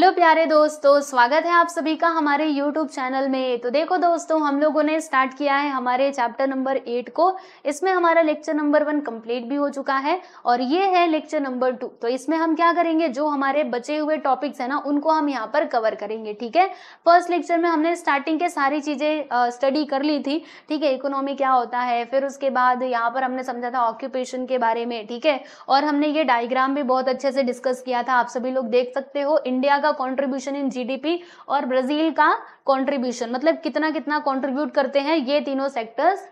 Hello प्यारे दोस्तों स्वागत है आप सभी का हमारे यूट्यूब चैनल में तो देखो दोस्तों हम लोगों ने स्टार्ट किया है हमारे चैप्टर नंबर एट को इसमें हमारा लेक्चर नंबर वन कंप्लीट भी हो चुका है और ये है लेक्चर नंबर टू तो इसमें हम क्या करेंगे जो हमारे बचे हुए टॉपिक्स है ना उनको हम यहाँ पर कवर करेंगे ठीक है फर्स्ट लेक्चर में हमने स्टार्टिंग के सारी चीज़ें स्टडी कर ली थी ठीक है इकोनॉमी क्या होता है फिर उसके बाद यहाँ पर हमने समझा था ऑक्यूपेशन के बारे में ठीक है और हमने ये डायग्राम भी बहुत अच्छे से डिस्कस किया था आप सभी लोग देख सकते हो इंडिया का कंट्रीब्यूशन इन जीडीपी और ब्राजील का कंट्रीब्यूशन मतलब कितना कितना कंट्रीब्यूट करते हैं ये तीनों सेक्टर्स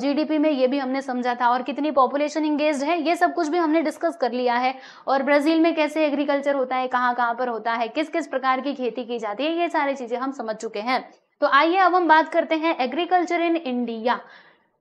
जीडीपी में ये भी हमने समझा था और कितनी पॉपुलेशन इंगेज है ये सब कुछ भी हमने डिस्कस कर लिया है और ब्राज़ील में कैसे एग्रीकल्चर होता है कहाँ कहाँ पर होता है किस किस प्रकार की खेती की जाती है ये सारी चीज़ें हम समझ चुके हैं तो आइए अब हम बात करते हैं एग्रीकल्चर इन इंडिया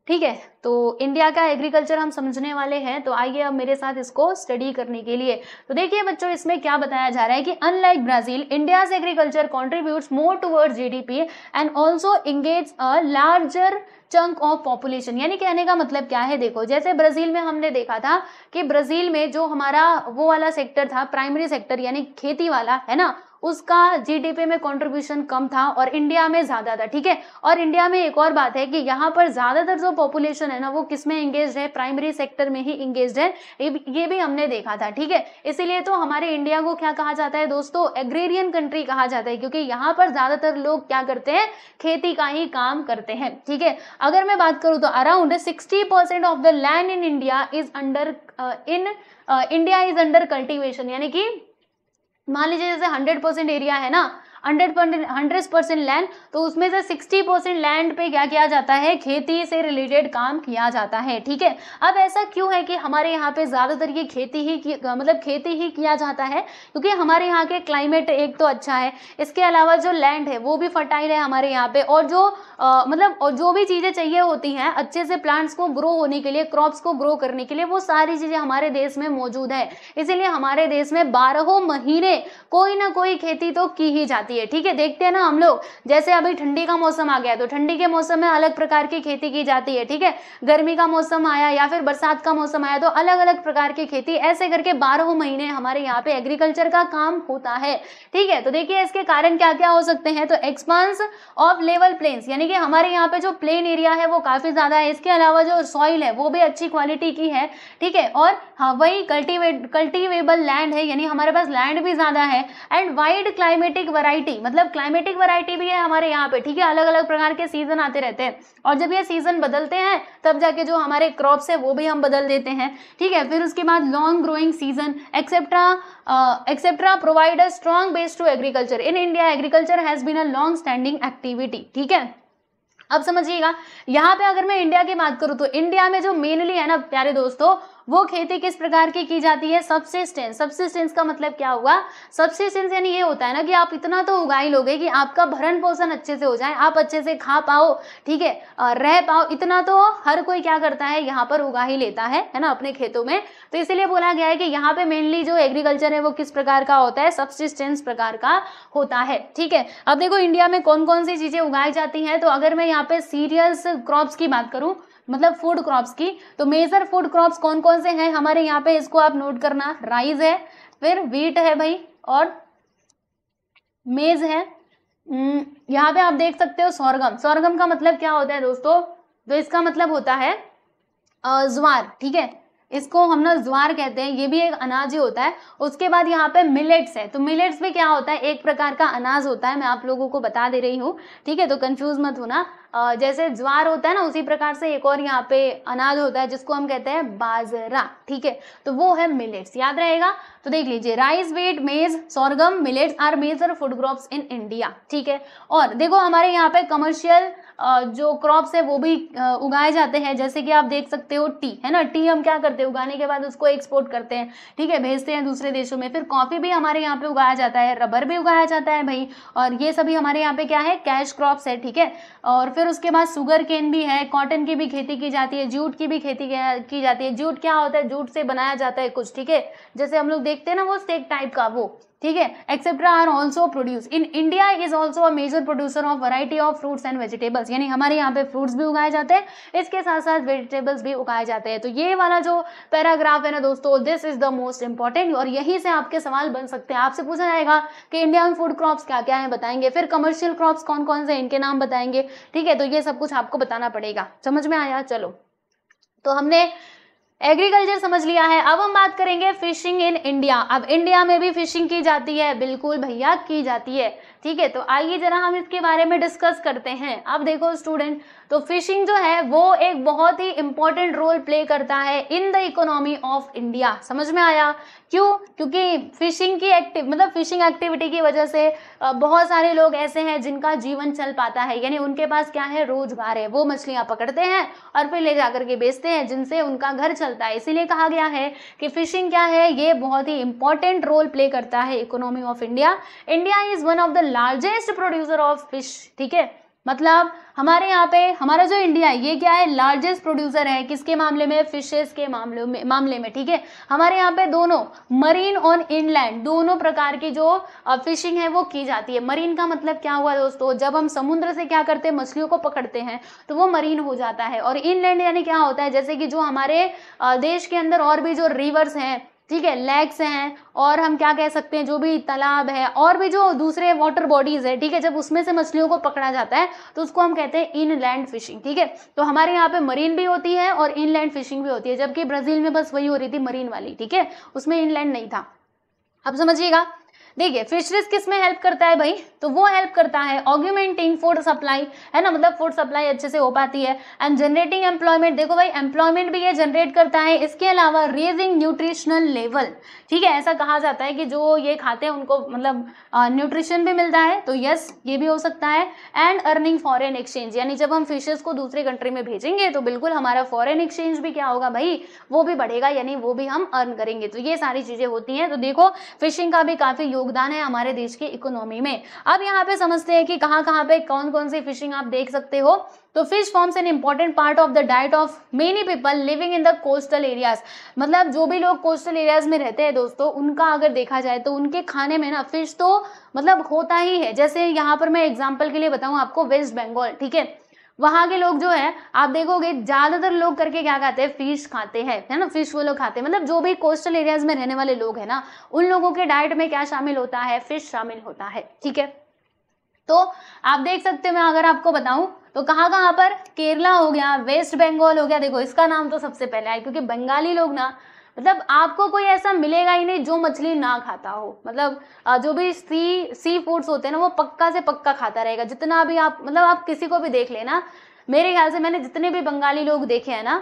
ठीक है तो इंडिया का एग्रीकल्चर हम समझने वाले हैं तो आइए अब मेरे साथ इसको स्टडी करने के लिए तो देखिए बच्चों इसमें क्या बताया जा रहा है कि unlike Brazil India agriculture contribute more towards GDP and also engage a larger chunk of population यानी कहने का मतलब क्या है देखो जैसे ब्राजील में हमने देखा था कि ब्राजील में जो हमारा वो वाला सेक्टर था प्राइमरी सेक्टर यानी खेती वाला है ना उसका जीडीपी में कंट्रीब्यूशन कम था और इंडिया में ज़्यादा था ठीक है और इंडिया में एक और बात है कि यहाँ पर ज़्यादातर जो पॉपुलेशन है ना वो किस में इंगेज है प्राइमरी सेक्टर में ही इंगेज है ये भी हमने देखा था ठीक है इसीलिए तो हमारे इंडिया को क्या कहा जाता है दोस्तों एग्रेरियन कंट्री कहा जाता है क्योंकि यहाँ पर ज़्यादातर लोग क्या करते हैं खेती का ही काम करते हैं ठीक है अगर मैं बात करूँ तो around sixty of the land in India is under in India is under cultivation यानी कि मान लीजिए जैसे हंड्रेड परसेंट एरिया है ना हंड्रेड हंड्रेड परसेंट लैंड तो उसमें से सिक्सटी परसेंट लैंड पे क्या किया जाता है खेती से रिलेटेड काम किया जाता है ठीक है अब ऐसा क्यों है कि हमारे यहाँ पे ज़्यादातर ये खेती ही मतलब खेती ही किया जाता है क्योंकि हमारे यहाँ के क्लाइमेट एक तो अच्छा है इसके अलावा जो लैंड है वो भी फर्टाइल है हमारे यहाँ पे और जो आ, मतलब और जो भी चीज़ें चाहिए होती हैं अच्छे से प्लांट्स को ग्रो होने के लिए क्रॉप्स को ग्रो करने के लिए वो सारी चीज़ें हमारे देश में मौजूद है इसीलिए हमारे देश में बारहों महीने कोई ना कोई खेती तो की ही जाती जाती है ठीक है देखते हैं ना हम लोग जैसे अभी ठंडी का मौसम आ गया तो ठंडी के मौसम में अलग प्रकार की खेती की जाती है ठीक है गर्मी का मौसम आया या फिर बरसात का मौसम आया तो अलग अलग प्रकार की खेती ऐसे करके बारह महीने हमारे यहाँ पे एग्रीकल्चर का काम होता है ठीक है तो देखिए इसके कारण क्या क्या हो सकते हैं तो एक्सपांस ऑफ लेवल प्लेन्स यानी कि हमारे यहाँ पे जो प्लेन एरिया है वो काफ़ी ज़्यादा है इसके अलावा जो सॉइल है वो भी अच्छी क्वालिटी की है ठीक है और हाँ वही कल्टीवेट कल्टीवेबल लैंड है यानी हमारे पास लैंड भी ज़्यादा है and wide climatic variety variety मतलब क्लाइमेटिक वैरायटी भी है हमारे यहाँ पे ठीक है अलग अलग प्रकार के सीजन आते रहते हैं और जब ये सीजन बदलते हैं तब जाके जो हमारे क्रॉप्स है वो भी हम बदल देते हैं ठीक है फिर उसके बाद long growing season etcetera etcetera provide a strong base to agriculture in India agriculture has been a long standing activity ठीक है अब समझिएगा यहाँ पे अगर मैं इंडिया की बात करूँ तो इंडिया में जो मेनली है ना प्यारे दोस्तों वो खेती किस प्रकार की की जाती है सबसिस्टेंस सबसिस्टेंस का मतलब क्या हुआ सबसिस्टेंस यानी ये होता है ना कि आप इतना तो उगा ही लोगे कि आपका भरण पोषण अच्छे से हो जाए आप अच्छे से खा पाओ ठीक है रह पाओ इतना तो हर कोई क्या करता है यहाँ पर उगा ही लेता है है ना अपने खेतों में तो इसीलिए बोला गया है कि यहाँ पे मेनली जो एग्रीकल्चर है वो किस प्रकार का होता है सबसिस्टेंस प्रकार का होता है ठीक है अब देखो इंडिया में कौन कौन सी चीज़ें उगाई जाती है तो अगर मैं यहाँ पे सीरियस क्रॉप्स की बात करूँ मतलब फूड क्रॉप्स की तो मेजर फूड क्रॉप्स कौन कौन से हैं हमारे यहाँ पे इसको आप नोट करना राइस है फिर वीट है भाई और मेज है हम्म, यहाँ पे आप देख सकते हो सौरगम सौरगम का मतलब क्या होता है दोस्तों तो इसका मतलब होता है ज्वार ठीक है इसको हम ना ज्वार कहते हैं ये भी एक अनाज ही होता है उसके बाद यहाँ पे मिलेट्स है तो मिलेट्स भी क्या होता है एक प्रकार का अनाज होता है मैं आप लोगों को बता दे रही हूँ ठीक है तो कंफ्यूज मत होना जैसे ज्वार होता है ना उसी प्रकार से एक और यहाँ पे अनाज होता है जिसको हम कहते हैं बाजरा ठीक है तो वो है मिलेट्स याद रहेगा तो देख लीजिए rice wheat maize sorghum millets are major food crops in India ठीक है और देखो हमारे यहाँ पे कमर्शियल जो क्रॉप्स है वो भी उगाए जाते हैं जैसे कि आप देख सकते हो टी है ना टी हम क्या करते हैं उगाने के बाद उसको एक्सपोर्ट करते हैं ठीक है भेजते हैं दूसरे देशों में फिर कॉफ़ी भी हमारे यहाँ पे उगाया जाता है रबर भी उगाया जाता है भाई और ये सभी हमारे यहाँ पे क्या है कैश क्रॉप्स है ठीक है और फिर उसके बाद शुगर केन भी है कॉटन की भी खेती की जाती है जूट की भी खेती की जाती है जूट क्या होता है जूट से बनाया जाता है कुछ ठीक है जैसे हम लोग देखते हैं ना वो स्टेक टाइप का वो ठीक है etcetera are also produce in India is also a major producer of variety of fruits and vegetables यानी हमारे यहाँ पे फ्रूट्स भी उगाए जाते हैं इसके साथ साथ वेजिटेबल्स भी उगाए जाते हैं तो ये वाला जो पैराग्राफ है ना दोस्तों this is the most important और यहीं से आपके सवाल बन सकते हैं आपसे पूछा जाएगा कि इंडिया में फूड क्रॉप्स क्या क्या है बताएंगे फिर कमर्शियल क्रॉप्स कौन कौन से इनके नाम बताएंगे ठीक है तो ये सब कुछ आपको बताना पड़ेगा समझ में आया चलो तो हमने एग्रीकल्चर समझ लिया है अब हम बात करेंगे फिशिंग इन इंडिया अब इंडिया में भी फिशिंग की जाती है बिल्कुल भैया की जाती है ठीक है तो आइए जरा हम इसके बारे में डिस्कस करते हैं अब देखो स्टूडेंट तो फिशिंग जो है वो एक बहुत ही इंपॉर्टेंट रोल प्ले करता है in the economy of India समझ में आया क्यों क्योंकि फिशिंग की एक्टिव मतलब फिशिंग एक्टिविटी की वजह से बहुत सारे लोग ऐसे हैं जिनका जीवन चल पाता है यानी उनके पास क्या है रोजगार है वो मछलियाँ पकड़ते हैं और फिर ले जाकर के बेचते हैं जिनसे उनका घर चलता है इसीलिए कहा गया है कि फिशिंग क्या है ये बहुत ही इंपॉर्टेंट रोल प्ले करता है economy of India India is one of the largest producer of fish ठीक है मतलब हमारे यहाँ पे हमारा जो इंडिया है ये क्या है लार्जेस्ट प्रोड्यूसर है किसके मामले में फिशेस के मामले में मामले में ठीक है हमारे यहाँ पे दोनों मरीन और इनलैंड दोनों प्रकार की जो फिशिंग है वो की जाती है मरीन का मतलब क्या हुआ दोस्तों जब हम समुद्र से क्या करते हैं मछलियों को पकड़ते हैं तो वो मरीन हो जाता है और इनलैंड यानी क्या होता है जैसे कि जो हमारे देश के अंदर और भी जो रिवर्स हैं ठीक है लेक्स हैं और हम क्या कह सकते हैं जो भी तालाब है और भी जो दूसरे वाटर बॉडीज़ है ठीक है जब उसमें से मछलियों को पकड़ा जाता है तो उसको हम कहते हैं इनलैंड फिशिंग ठीक है तो हमारे यहाँ पे मरीन भी होती है और इनलैंड फिशिंग भी होती है जबकि ब्राज़ील में बस वही हो रही थी मरीन वाली ठीक है उसमें इनलैंड नहीं था अब समझिएगा देखिए फिशरीज किस में हेल्प करता है भाई तो वो हेल्प करता है ऑग्यूमेंटिंग फूड सप्लाई है ना मतलब फूड सप्लाई अच्छे से हो पाती है एंड जनरेटिंग एम्प्लॉयमेंट देखो भाई एम्प्लॉयमेंट भी ये जनरेट करता है इसके अलावा रेजिंग न्यूट्रिशनल लेवल ठीक है ऐसा कहा जाता है कि जो ये खाते हैं उनको मतलब न्यूट्रिशन भी मिलता है तो यस ये भी हो सकता है एंड अर्निंग फॉरन एक्सचेंज यानी जब हम फिशेज को दूसरे कंट्री में भेजेंगे तो बिल्कुल हमारा फॉरन एक्सचेंज भी क्या होगा भाई वो भी बढ़ेगा यानी वो भी हम अर्न करेंगे तो ये सारी चीज़ें होती हैं तो देखो फिशिंग का भी काफ़ी योगदान है हमारे देश की इकोनॉमी में अब यहाँ पे समझते हैं कि कहाँ कहाँ पे कौन कौन सी फिशिंग आप देख सकते हो तो fish forms an important part of the diet of many people living in the coastal areas मतलब जो भी लोग कोस्टल एरियाज में रहते हैं दोस्तों उनका अगर देखा जाए तो उनके खाने में ना फिश तो मतलब होता ही है जैसे यहाँ पर मैं एग्जाम्पल के लिए बताऊँ आपको वेस्ट बंगाल ठीक है वहाँ के लोग जो है आप देखोगे ज़्यादातर लोग करके क्या खाते हैं फिश खाते हैं है ना फिश वो लोग खाते हैं मतलब जो भी कोस्टल एरियाज में रहने वाले लोग हैं ना उन लोगों के डाइट में क्या शामिल होता है फिश शामिल होता है ठीक है तो आप देख सकते हो मैं अगर आपको बताऊं तो कहाँ कहाँ पर केरला हो गया वेस्ट बंगाल हो गया देखो इसका नाम तो सबसे पहले है क्योंकि बंगाली लोग ना मतलब आपको कोई ऐसा मिलेगा ही नहीं जो मछली ना खाता हो मतलब जो भी सी सी फूड्स होते हैं ना वो पक्का से पक्का खाता रहेगा जितना भी आप मतलब आप किसी को भी देख लेना मेरे ख्याल से मैंने जितने भी बंगाली लोग देखे हैं ना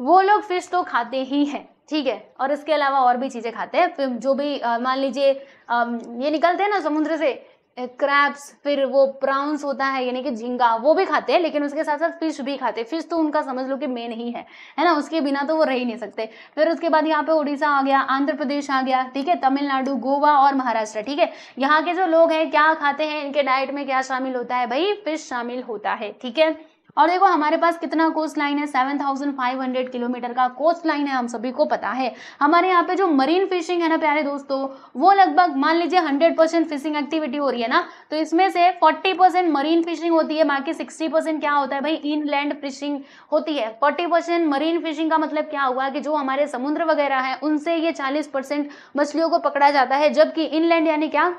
वो लोग फिश तो खाते ही हैं ठीक है और इसके अलावा और भी चीज़ें खाते हैं फिर जो भी मान लीजिए ये निकलते हैं ना समुद्र से क्रैप्स फिर वो प्राउंस होता है यानी कि झींगा वो भी खाते हैं लेकिन उसके साथ साथ फिश भी खाते हैं फिश तो उनका समझ लो कि मेन ही है है ना उसके बिना तो वो रह ही नहीं सकते फिर उसके बाद यहाँ पे उड़ीसा आ गया आंध्र प्रदेश आ गया ठीक है तमिलनाडु गोवा और महाराष्ट्र ठीक है यहाँ के जो लोग हैं क्या खाते हैं इनके डाइट में क्या शामिल होता है भाई फिश शामिल होता है ठीक है और देखो हमारे पास कितना कोस्ट लाइन है 7,500 किलोमीटर का कोस्ट लाइन है हम सभी को पता है हमारे यहाँ पे जो मरीन फिशिंग है ना प्यारे दोस्तों वो लगभग मान लीजिए 100 परसेंट फिशिंग एक्टिविटी हो रही है ना तो इसमें से 40 परसेंट मरीन फिशिंग होती है बाकी 60 परसेंट क्या होता है भाई इनलैंड फिशिंग होती है फोर्टी परसेंट मरीन फिशिंग का मतलब क्या हुआ कि जो हमारे समुद्र वगैरह है उनसे ये चालीस मछलियों को पकड़ा जाता है जबकि इनलैंड यानी क्या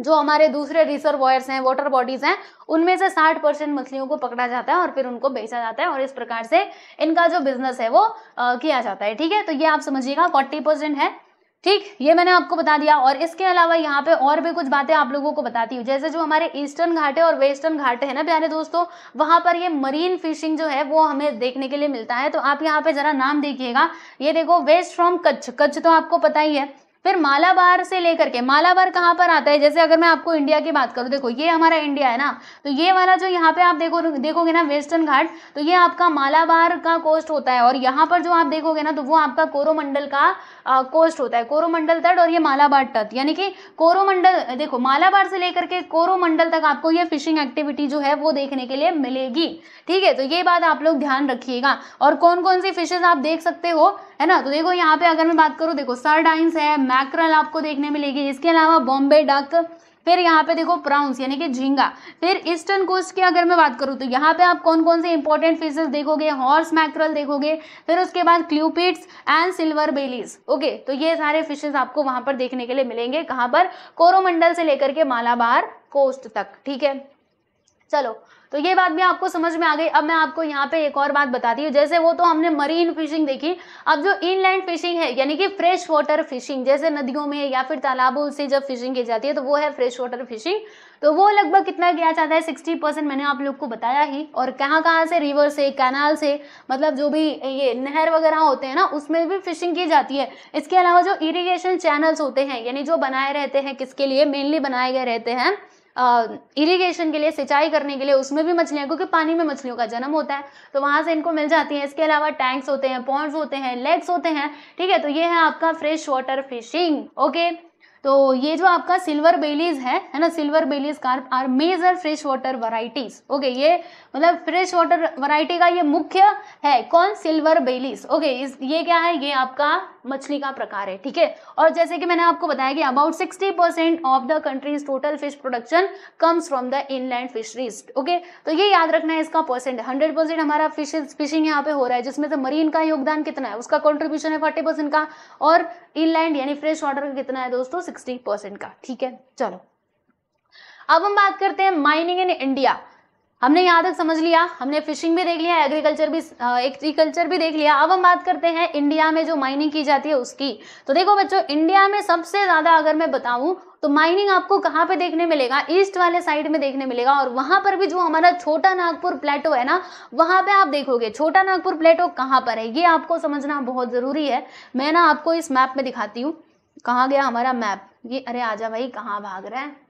जो हमारे दूसरे रिसर्वॉयर्स हैं वाटर बॉडीज हैं उनमें से 60 परसेंट मछलियों को पकड़ा जाता है और फिर उनको बेचा जाता है और इस प्रकार से इनका जो बिजनेस है वो आ, किया जाता है ठीक है तो ये आप समझिएगा फोर्टी परसेंट है ठीक ये मैंने आपको बता दिया और इसके अलावा यहाँ पे और भी कुछ बातें आप लोगों को बताती हूँ जैसे जो हमारे ईस्टर्न घाटे और वेस्टर्न घाटे हैं ना प्यारे दोस्तों वहाँ पर ये मरीन फिशिंग जो है वो हमें देखने के लिए मिलता है तो आप यहाँ पे जरा नाम देखिएगा ये देखो वेस्ट फ्रॉम कच्छ कच्छ तो आपको पता ही है फिर मालाबार से लेकर के मालाबार कहाँ पर आता है जैसे अगर मैं आपको इंडिया की बात करूँ देखो ये हमारा इंडिया है ना तो ये वाला जो यहाँ पे आप देखो देखोगे ना वेस्टर्न घाट तो ये आपका मालाबार का कोस्ट होता है और यहाँ पर जो आप देखोगे ना तो वो आपका कोरोमंडल का आ, कोस्ट होता है कोरोमंडल तट और ये मालाबार तट यानी कि कोरोमंडल देखो मालाबार से लेकर के कोरोमंडल तक आपको ये फिशिंग एक्टिविटी जो है वो देखने के लिए मिलेगी ठीक है तो ये बात आप लोग ध्यान रखिएगा और कौन कौन सी फिशेज आप देख सकते हो है ना तो देखो यहाँ पे अगर मैं बात करूँ देखो सरडाइंस है मैक्रल आपको देखने मिलेगी इसके अलावा बॉम्बे डक फिर यहाँ पे देखो प्राउंस यानी कि झींगा फिर ईस्टर्न कोस्ट की अगर मैं बात करूँ तो यहाँ पे आप कौन कौन से इंपॉर्टेंट फिशेस देखोगे हॉर्स मैक्रल देखोगे फिर उसके बाद clupeids and silver bellies okay तो ये सारे फिशेस आपको वहाँ पर देखने के लिए मिलेंगे कहाँ पर कोरोमंडल से लेकर के मालाबार कोस्ट तक ठीक है चलो तो ये बात भी आपको समझ में आ गई अब मैं आपको यहाँ पे एक और बात बताती हूँ जैसे वो तो हमने मरीन फिशिंग देखी अब जो इनलैंड फिशिंग है यानी कि फ्रेश वाटर फिशिंग जैसे नदियों में या फिर तालाबों से जब फिशिंग की जाती है तो वो है फ्रेश वाटर फिशिंग तो वो लगभग कितना किया जाता है सिक्सटी परसेंट मैंने आप लोग को बताया ही और कहाँ कहाँ से रिवर से कैनाल से मतलब जो भी ये नहर वगैरह होते हैं ना उसमें भी फिशिंग की जाती है इसके अलावा जो इरीगेशन चैनल्स होते हैं यानी जो बनाए रहते हैं किसके लिए मेनली बनाए गए रहते हैं इरिगेशन के लिए सिंचाई करने के लिए उसमें भी मछलियाँ क्योंकि पानी में मछलियों का जन्म होता है तो वहाँ से इनको मिल जाती हैं इसके अलावा टैंक्स होते हैं पॉन्ड्स होते हैं लेग्स होते हैं ठीक है तो ये है आपका फ्रेश वाटर फिशिंग ओके तो ये जो आपका सिल्वर बेलीज है है ना silver bellies carp are major fresh water varieties okay ये मतलब फ्रेश वाटर वराइटी का ये मुख्य है कौन सिल्वर बेलीज ओके इस ये क्या है ये आपका मछली का प्रकार है ठीक है और जैसे कि मैंने आपको बताया कि about sixty percent of the country's total fish production comes from the inland fisheries okay तो ये याद रखना है इसका परसेंट हंड्रेड परसेंट हमारा फिश फिशिंग यहाँ पे हो रहा है जिसमें से मरीन का योगदान कितना है उसका कॉन्ट्रीब्यूशन है फोर्टी परसेंट का और इनलैंड यानी फ्रेश वाटर का कितना है दोस्तों सिक्सटी परसेंट का ठीक है चलो अब हम बात करते हैं माइनिंग इन इंडिया हमने यहाँ तक समझ लिया हमने फिशिंग भी देख लिया एग्रीकल्चर भी एग्रीकल्चर भी देख लिया अब हम बात करते हैं इंडिया में जो माइनिंग की जाती है उसकी तो देखो बच्चों इंडिया में सबसे ज़्यादा अगर मैं बताऊँ तो माइनिंग आपको कहाँ पे देखने मिलेगा ईस्ट वाले साइड में देखने मिलेगा और वहाँ पर भी जो हमारा छोटा नागपुर प्लेटो है ना वहाँ पे आप देखोगे छोटा नागपुर प्लेटो कहाँ पर है ये आपको समझना बहुत ज़रूरी है मैं ना आपको इस मैप में दिखाती हूँ कहाँ गया हमारा मैप ये अरे आजा भाई कहाँ भाग रहा है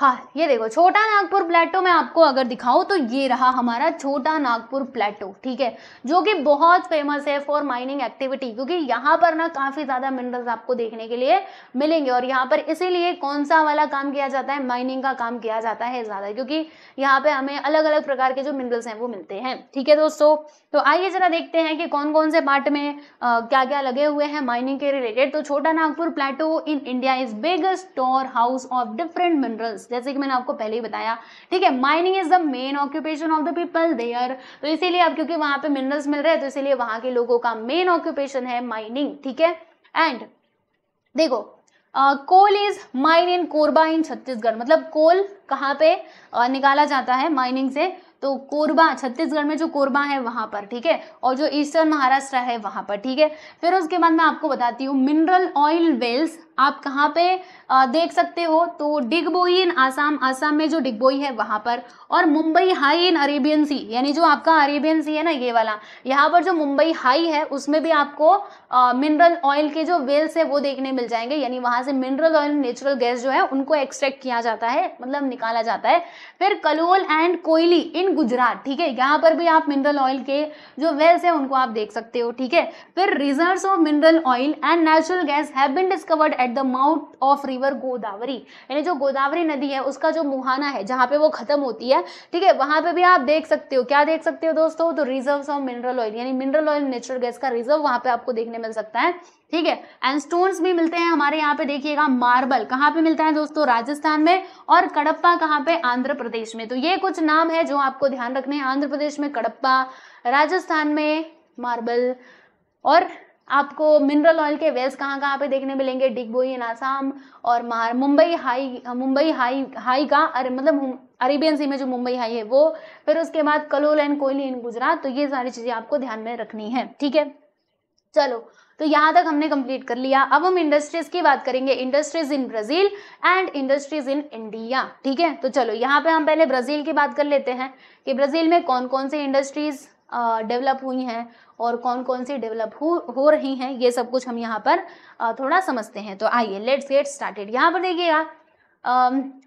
हाँ ये देखो छोटा नागपुर प्लेटो में आपको अगर दिखाऊं तो ये रहा हमारा छोटा नागपुर प्लेटो ठीक है जो कि बहुत फेमस है फॉर माइनिंग एक्टिविटी क्योंकि यहाँ पर ना काफ़ी ज़्यादा मिनरल्स आपको देखने के लिए मिलेंगे और यहाँ पर इसीलिए कौन सा वाला काम किया जाता है माइनिंग का काम किया जाता है ज़्यादा क्योंकि यहाँ पर हमें अलग अलग प्रकार के जो मिनरल्स हैं वो मिलते हैं ठीक है दोस्तों तो आइए ज़रा देखते हैं कि कौन कौन से पार्ट में क्या क्या लगे हुए हैं माइनिंग के रिलेटेड तो छोटा नागपुर प्लेटो in India is biggest store house of different minerals जैसे कि मैंने आपको पहले ही बताया ठीक है mining is the main occupation of the people there तो इसीलिए अब क्योंकि वहां पे मिनरल्स मिल रहे हैं तो इसीलिए वहां के लोगों का मेन ऑक्यूपेशन है माइनिंग ठीक है एंड देखो coal is mine in Korba in Chhattisgarh मतलब कोल कहाँ पे uh, निकाला जाता है माइनिंग से तो कोरबा छत्तीसगढ़ में जो कोरबा है वहां पर ठीक है और जो ईस्टर्न महाराष्ट्र है वहां पर ठीक है फिर उसके बाद मैं आपको बताती हूँ मिनरल ऑयल वेल्स आप कहाँ पे आ, देख सकते हो तो डिगबोई इन आसाम आसाम में जो डिगबोई है वहाँ पर और Mumbai High in Arabian Sea यानी जो आपका अरेबियन सी है ना ये वाला यहाँ पर जो मुंबई हाई है उसमें भी आपको मिनरल ऑयल के जो वेल्स है वो देखने मिल जाएंगे यानी वहाँ से मिनरल ऑयल नेचुरल गैस जो है उनको एक्सट्रैक्ट किया जाता है मतलब निकाला जाता है फिर कलोल एंड कोयली इन गुजरात ठीक है यहाँ पर भी आप मिनरल ऑयल के जो वेल्स है उनको आप देख सकते हो ठीक है फिर reserve of mineral oil and natural gas have bin discovered at at the mouth of river Godavari यानी जो गोदावरी नदी है उसका जो मुहाना है जहाँ पे वो खत्म होती है ठीक है वहाँ पे भी आप देख सकते हो क्या देख सकते हो दोस्तों तो रिजर्व ऑफ मिनरल ऑयल यानी मिनरल ऑयल नेचुरल गैस का रिजर्व वहाँ पे आपको देखने मिल सकता है ठीक है एंड स्टोन्स भी मिलते हैं हमारे यहाँ पे देखिएगा मार्बल कहाँ पे मिलता है दोस्तों राजस्थान में और कड़प्पा कहाँ पे आंध्र प्रदेश में तो ये कुछ नाम है जो आपको ध्यान रखने हैं आंध्र प्रदेश में कड़प्पा राजस्थान में मार्बल और आपको मिनरल ऑयल के वेल्स कहाँ कहाँ पे देखने मिलेंगे डिगबोई इन आसाम और महार Mumbai High Mumbai High High का अरे मतलब अरेबियन सी में जो मुंबई हाई है वो फिर उसके बाद कलोल एंड कोयली इन गुजरात तो ये सारी चीज़ें आपको ध्यान में रखनी है ठीक है चलो तो यहाँ तक हमने कंप्लीट कर लिया अब हम इंडस्ट्रीज की बात करेंगे industries in Brazil and industries in India ठीक है तो चलो यहाँ पे हम पहले ब्राजील की बात कर लेते हैं कि ब्राजील में कौन कौन से इंडस्ट्रीज डेवलप हुई हैं और कौन कौन सी डेवलप हो हो रही हैं ये सब कुछ हम यहाँ पर थोड़ा समझते हैं तो आइए लेट्स गेट स्टार्टेड यहाँ पर देखिएगा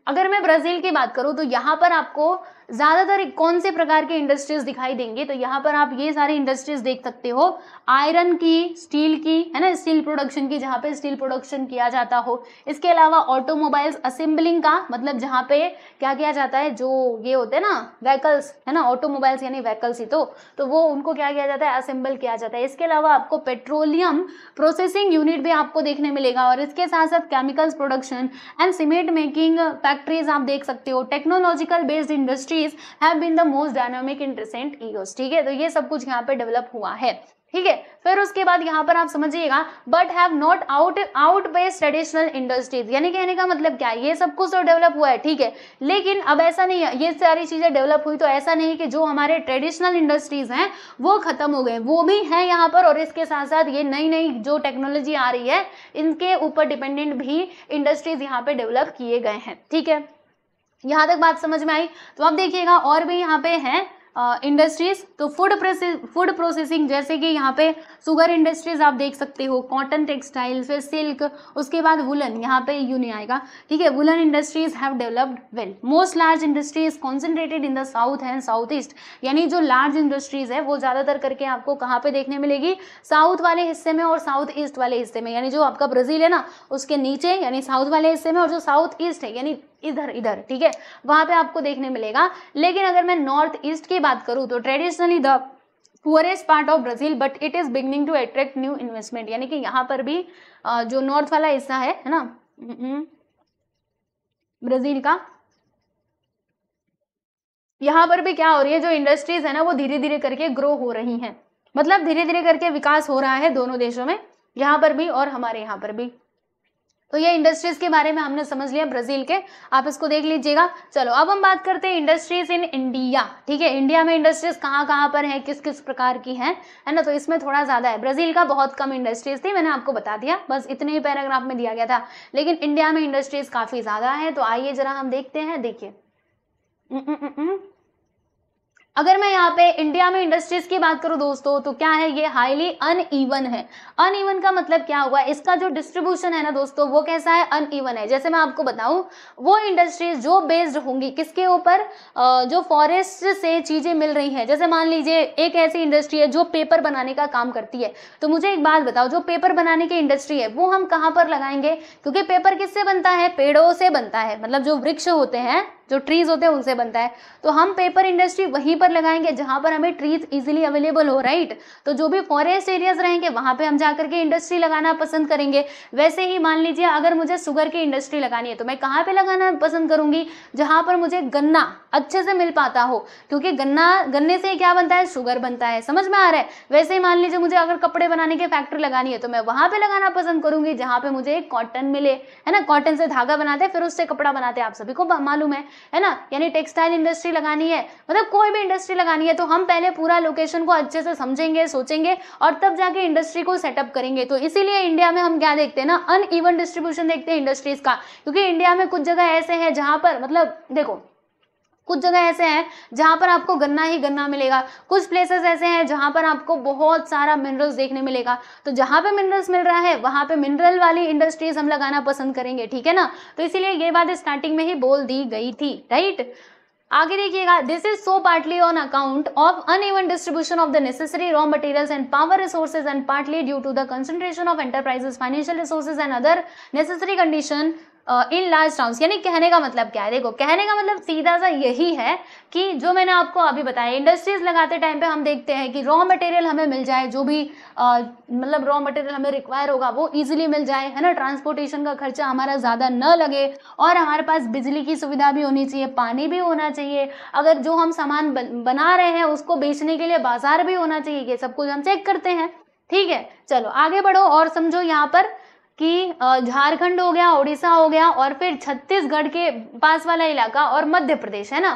अगर मैं ब्राज़ील की बात करूँ तो यहाँ पर आपको ज़्यादातर कौन से प्रकार के इंडस्ट्रीज दिखाई देंगे तो यहाँ पर आप ये सारी इंडस्ट्रीज देख सकते हो आयरन की स्टील की है ना स्टील प्रोडक्शन की जहाँ पे स्टील प्रोडक्शन किया जाता हो इसके अलावा ऑटोमोबाइल्स असेंबलिंग का मतलब जहाँ पे क्या किया जाता है जो ये होते हैं ना व्हीकल्स है ना ऑटोमोबाइल्स यानी व्हीकल्स ही तो, तो वो उनको क्या किया जाता है असेंबल किया जाता है इसके अलावा आपको पेट्रोलियम प्रोसेसिंग यूनिट भी आपको देखने मिलेगा और इसके साथ साथ chemicals production and cement making factories आप देख सकते हो technological based industry cities have been the most dynamic in recent years ठीक है तो ये सब कुछ यहाँ पे डेवलप हुआ है ठीक है फिर उसके बाद यहाँ पर आप समझिएगा but have not out out base traditional industries यानी कहने का मतलब क्या है ये सब कुछ तो डेवलप हुआ है ठीक है लेकिन अब ऐसा नहीं है ये सारी चीज़ें डेवलप हुई तो ऐसा नहीं कि जो हमारे ट्रेडिशनल इंडस्ट्रीज हैं वो खत्म हो गए वो भी हैं यहाँ पर और इसके साथ साथ ये नई नई जो टेक्नोलॉजी आ रही है इनके ऊपर डिपेंडेंट भी इंडस्ट्रीज यहाँ पर डेवलप किए गए हैं ठीक है थीके? यहां तक बात समझ में आई तो आप देखिएगा और भी यहाँ पे हैं इंडस्ट्रीज तो फूड प्रोसेस फूड प्रोसेसिंग जैसे कि यहाँ पे सुगर इंडस्ट्रीज आप देख सकते हो कॉटन टेक्सटाइल फिर सिल्क उसके बाद वुलन यहाँ पे यू नहीं आएगा ठीक है woollen industries have developed well most large industries concentrated in the south and south east यानी जो लार्ज इंडस्ट्रीज है वो ज़्यादातर करके आपको कहाँ पे देखने मिलेगी साउथ वाले हिस्से में और साउथ ईस्ट वाले हिस्से में यानी जो आपका ब्राज़ील है ना उसके नीचे यानी साउथ वाले हिस्से में और जो साउथ ईस्ट है यानी इधर इधर ठीक है वहाँ पे आपको देखने मिलेगा लेकिन अगर मैं नॉर्थ ईस्ट की बात करूँ तो traditionally the poorest part of Brazil but it is beginning to attract new investment यानी कि यहाँ पर भी जो नॉर्थ वाला हिस्सा है है ना ब्राजील का यहाँ पर भी क्या हो रही है जो इंडस्ट्रीज है ना वो धीरे धीरे करके ग्रो हो रही हैं मतलब धीरे धीरे करके विकास हो रहा है दोनों देशों में यहाँ पर भी और हमारे यहाँ पर भी तो ये इंडस्ट्रीज के बारे में हमने समझ लिया ब्राजील के आप इसको देख लीजिएगा चलो अब हम बात करते हैं इंडस्ट्रीज इन इंडिया ठीक है इंडिया में इंडस्ट्रीज कहाँ कहाँ पर हैं किस किस प्रकार की हैं है ना तो इसमें थोड़ा ज़्यादा है ब्राजील का बहुत कम इंडस्ट्रीज थी मैंने आपको बता दिया बस इतने ही पैराग्राफ में दिया गया था लेकिन इंडिया में इंडस्ट्रीज काफ़ी ज़्यादा है तो आइए जरा हम देखते हैं देखिए हम्म, हम्म, हम्म, अगर मैं यहाँ पे इंडिया में इंडस्ट्रीज की बात करूँ दोस्तों तो क्या है ये हाईली अन ईवन है अन ईवन का मतलब क्या हुआ इसका जो डिस्ट्रीब्यूशन है ना दोस्तों वो कैसा है अन ईवन है जैसे मैं आपको बताऊँ वो इंडस्ट्रीज जो बेस्ड होंगी किसके ऊपर जो फॉरेस्ट से चीज़ें मिल रही हैं जैसे मान लीजिए एक ऐसी इंडस्ट्री है जो पेपर बनाने का काम करती है तो मुझे एक बात बताओ जो पेपर बनाने की इंडस्ट्री है वो हम कहाँ पर लगाएंगे क्योंकि पेपर किससे बनता है पेड़ों से बनता है मतलब जो वृक्ष होते हैं जो ट्रीज़ होते हैं उनसे बनता है तो हम पेपर इंडस्ट्री वहीं पर लगाएंगे जहां पर हमें ट्रीज इजिली अवेलेबल हो राइट तो जो भी फॉरेस्ट एरियाज रहेंगे वहां पर हम जाकर के इंडस्ट्री लगाना पसंद करेंगे वैसे ही मान लीजिए अगर मुझे शुगर की इंडस्ट्री लगानी है तो मैं कहाँ पर लगाना पसंद करूंगी जहां पर मुझे गन्ना अच्छे से मिल पाता हो क्योंकि गन्ना गन्ने से क्या बनता है शुगर बनता है समझ में आ रहा है वैसे ही मान लीजिए मुझे अगर कपड़े बनाने की फैक्ट्री लगानी है तो मैं वहां पर लगाना पसंद करूंगी जहाँ पे मुझे कॉटन मिले है ना कॉटन से धागा बनाते फिर उससे कपड़ा बनाते हैं आप सभी को मालूम है है ना यानी टेक्सटाइल इंडस्ट्री लगानी है मतलब कोई भी इंडस्ट्री लगानी है तो हम पहले पूरा लोकेशन को अच्छे से समझेंगे सोचेंगे और तब जाके इंडस्ट्री को सेटअप करेंगे तो इसीलिए इंडिया में हम क्या देखते हैं ना अन डिस्ट्रीब्यूशन देखते हैं इंडस्ट्रीज का क्योंकि इंडिया में कुछ जगह ऐसे हैं जहाँ पर मतलब देखो कुछ जगह ऐसे हैं जहाँ पर आपको गन्ना ही गन्ना मिलेगा कुछ प्लेसेस ऐसे हैं जहाँ पर आपको बहुत सारा मिनरल्स देखने मिलेगा तो जहाँ पे मिनरल्स मिल रहा है वहाँ पे मिनरल वाली इंडस्ट्रीज हम लगाना पसंद करेंगे ठीक है ना तो इसीलिए ये बात स्टार्टिंग में ही बोल दी गई थी राइट आगे देखिएगा this is so partly on account of uneven distribution of the necessary raw materials and power resources and partly due to the concentration of enterprises financial resources and other necessary condition in large round यानी कहने का मतलब क्या है देखो कहने का मतलब सीधा सा यही है कि जो मैंने आपको अभी बताया इंडस्ट्रीज लगाते टाइम पे हम देखते हैं कि रॉ मटेरियल हमें मिल जाए जो भी मतलब रॉ मटेरियल हमें रिक्वायर होगा वो ईजिली मिल जाए है ना ट्रांसपोर्टेशन का खर्चा हमारा ज़्यादा न लगे और हमारे पास बिजली की सुविधा भी होनी चाहिए पानी भी होना चाहिए अगर जो हम सामान बना रहे हैं उसको बेचने के लिए बाजार भी होना चाहिए ये सब कुछ हम चेक करते हैं ठीक है चलो आगे बढ़ो और समझो यहाँ पर कि झारखंड हो गया उड़ीसा हो गया और फिर छत्तीसगढ़ के पास वाला इलाका और मध्य प्रदेश है ना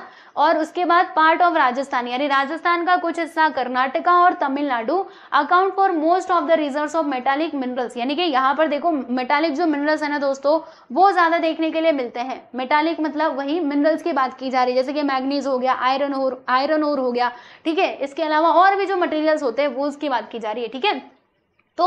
और उसके बाद पार्ट ऑफ राजस्थान यानी राजस्थान का कुछ हिस्सा कर्नाटका और Tamil Nadu account for most of the reserve of metallic minerals यानी कि यहाँ पर देखो मेटालिक जो मिनरल्स है ना दोस्तों वो ज़्यादा देखने के लिए मिलते हैं मेटालिक मतलब वही मिनरल्स की बात की जा रही है जैसे कि मैग्नीज हो गया आयरन और आयरन और हो गया ठीक है इसके अलावा और भी जो मटेरियल्स होते हैं वो उसकी बात की जा रही है ठीक है तो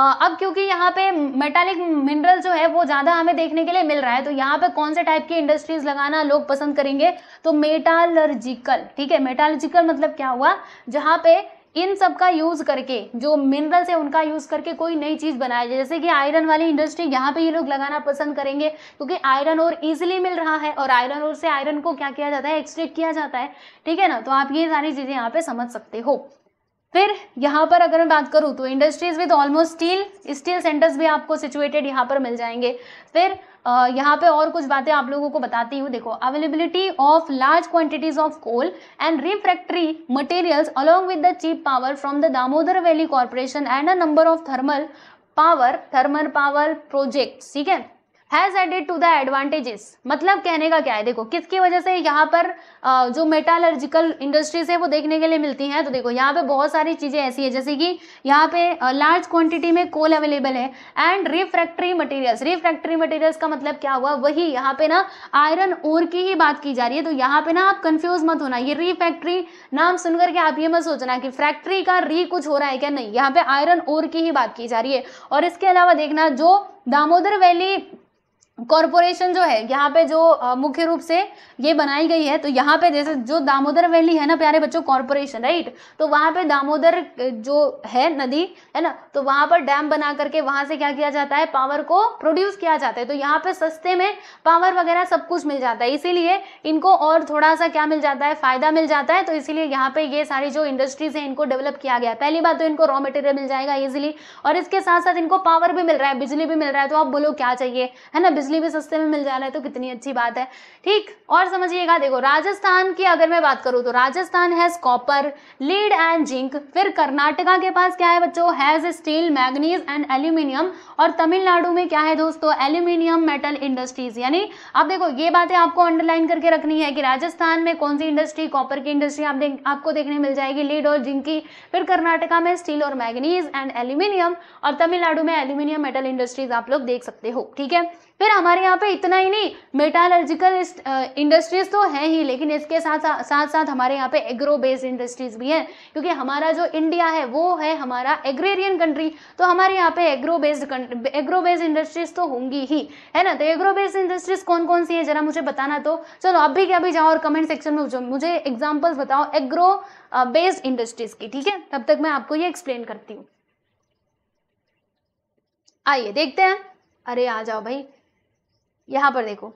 अब क्योंकि यहाँ पे मेटालिक मिनरल जो है वो ज़्यादा हमें देखने के लिए मिल रहा है तो यहाँ पे कौन से टाइप की इंडस्ट्रीज लगाना लोग पसंद करेंगे तो मेटालर्जिकल ठीक है मेटालर्जिकल मतलब क्या हुआ जहाँ पे इन सब का यूज़ करके जो मिनरल्स है उनका यूज़ करके कोई नई चीज़ बनाया जाए जैसे कि आयरन वाली इंडस्ट्री यहाँ पे ये लोग लगाना पसंद करेंगे क्योंकि आयरन और इजिली मिल रहा है और आयरन और से आयरन को क्या किया जाता है एक्सट्रेक्ट किया जाता है ठीक है ना तो आप ये सारी चीज़ें यहाँ पे समझ सकते हो फिर यहाँ पर अगर मैं बात करूँ तो industries with almost steel steel centres भी आपको सिचुएटेड यहाँ पर मिल जाएंगे फिर यहाँ पे और कुछ बातें आप लोगों को बताती हूँ देखो availability of large quantities of coal and refractory materials along with the cheap power from the Damodar Valley Corporation and a number of thermal power thermal power project ठीक है has added to the advantages मतलब कहने का क्या है देखो किसकी वजह से यहाँ पर जो मेटालर्जिकल इंडस्ट्रीज है वो देखने के लिए मिलती हैं तो देखो यहाँ पे बहुत सारी चीज़ें ऐसी है जैसे कि यहाँ पे लार्ज क्वांटिटी में कोल अवेलेबल है and refractory materials refractory materials का मतलब क्या हुआ वही यहाँ पे ना आयरन ओर की ही बात की जा रही है तो यहाँ पे ना आप कन्फ्यूज मत होना ये रिफैक्ट्री नाम सुनकर के आप ये मत सोचना कि फैक्ट्री का री कुछ हो रहा है क्या नहीं यहाँ पे आयरन ओर की ही बात की जा रही है और इसके अलावा देखना जो दामोदर वैली कॉरपोरेशन जो है यहाँ पे जो मुख्य रूप से ये बनाई गई है तो यहाँ पे जैसे जो दामोदर वैली है ना प्यारे बच्चों कॉरपोरेशन राइट तो वहाँ पे दामोदर जो है नदी है ना तो वहाँ पर डैम बना करके वहाँ से क्या किया जाता है पावर को प्रोड्यूस किया जाता है तो यहाँ पे सस्ते में पावर वगैरह सब कुछ मिल जाता है इसीलिए इनको और थोड़ा सा क्या मिल जाता है फ़ायदा मिल जाता है तो इसीलिए यहाँ पे ये सारी जो इंडस्ट्रीज़ हैं इनको डेवलप किया गया पहली बात तो इनको रॉ मटेरियल मिल जाएगा ईजिली और इसके साथ साथ इनको पावर भी मिल रहा है बिजली भी मिल रहा है तो आप बोलो क्या चाहिए है ना बिजली भी सस्ते में मिल जा रहा है तो कितनी अच्छी बात है ठीक और समझिएगा देखो राजस्थान की अगर मैं बात करूँ तो Rajasthan has copper lead and zinc फिर कर्नाटका के पास क्या है बच्चों has steel manganese and aluminium और तमिलनाडु में क्या है दोस्तों एल्यूमिनियम मेटल इंडस्ट्रीज यानी अब देखो ये बातें आपको अंडरलाइन करके रखनी है कि राजस्थान में कौन सी इंडस्ट्री कॉपर की इंडस्ट्री आप देख आपको देखने मिल जाएगी लीड और जिंक की फिर कर्नाटका में स्टील और मैग्नीज एंड एल्यूमिनियम और तमिलनाडु में एल्यूमिनियम मेटल इंडस्ट्रीज आप लोग देख सकते हो ठीक है फिर हमारे यहाँ पे इतना ही नहीं मेटालर्जिकल इंडस्ट्रीज तो है ही लेकिन इसके साथ सा, साथ साथ हमारे यहाँ पे एग्रो बेस्ड इंडस्ट्रीज भी हैं क्योंकि हमारा जो इंडिया है वो है हमारा एग्रेरियन कंट्री तो हमारे यहाँ पे agro based agro based industries तो होंगी ही है ना तो एग्रो बेस्ड इंडस्ट्रीज कौन कौन सी है जरा मुझे बताना तो चलो अब भी क्या भी जाओ और कमेंट सेक्शन में मुझे एग्जाम्पल्स बताओ एग्रो बेस्ड इंडस्ट्रीज की ठीक है तब तक मैं आपको ये एक्सप्लेन करती हूँ आइए देखते हैं अरे आ जाओ भाई यहां पर देखो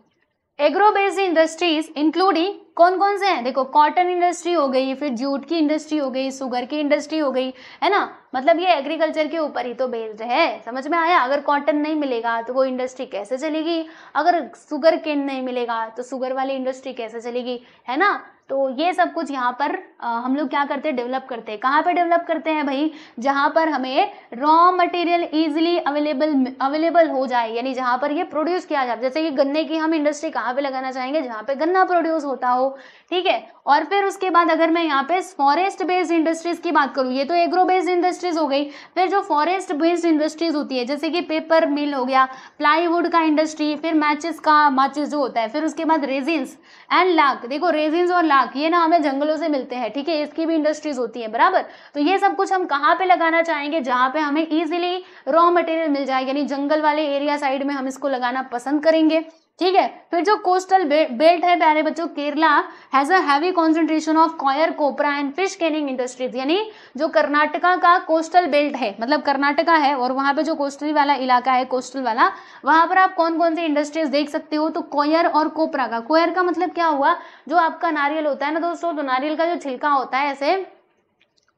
एग्रो बेस्ड इंडस्ट्रीज इंक्लूडिंग कौन कौन से हैं देखो कॉटन इंडस्ट्री हो गई फिर जूट की इंडस्ट्री हो गई सुगर की इंडस्ट्री हो गई है ना मतलब ये एग्रीकल्चर के ऊपर ही तो बेस्ड है समझ में आया अगर कॉटन नहीं मिलेगा तो वो इंडस्ट्री कैसे चलेगी अगर सुगर केन नहीं मिलेगा तो सुगर वाली इंडस्ट्री कैसे चलेगी है ना तो ये सब कुछ यहाँ पर आ, हम लोग क्या करते हैं डेवलप करते हैं कहाँ पर डेवलप करते हैं भाई जहाँ पर हमें raw material easily available available हो जाए यानी जहाँ पर ये प्रोड्यूस किया जाए जैसे कि गन्ने की हम इंडस्ट्री कहाँ पे लगाना चाहेंगे जहाँ पे गन्ना प्रोड्यूस होता हो ठीक है और फिर उसके बाद अगर मैं यहाँ पे फॉरेस्ट बेस्ड इंडस्ट्रीज की बात करूँ ये तो एग्रो बेस्ड इंडस्ट्रीज हो गई फिर जो फॉरेस्ट बेस्ड इंडस्ट्रीज होती है जैसे कि पेपर मिल हो गया प्लाईवुड का इंडस्ट्री फिर मैचेस का माचिस जो होता है फिर उसके बाद रेजिन्स एंड लाख देखो रेजिन्स और लाख ये ना हमें जंगलों से मिलते हैं ठीक है थीके? इसकी भी इंडस्ट्रीज होती है बराबर तो ये सब कुछ हम कहाँ पे लगाना चाहेंगे जहाँ पे हमें ईजिली रॉ मटेरियल मिल जाए यानी जंगल वाले एरिया साइड में हम इसको लगाना पसंद करेंगे ठीक है फिर जो कोस्टल बे, बेल्ट है प्यारे बच्चों Kerala has heavy concentration of coir copra and fish canning industries यानी जो कर्नाटका का कोस्टल बेल्ट है मतलब कर्नाटका है और वहां पे जो कोस्टल वाला इलाका है कोस्टल वाला वहां पर आप कौन कौन सी इंडस्ट्रीज देख सकते हो तो कॉयर और कोपरा का कोयर का मतलब क्या हुआ जो आपका नारियल होता है ना दोस्तों तो नारियल का जो छिलका होता है ऐसे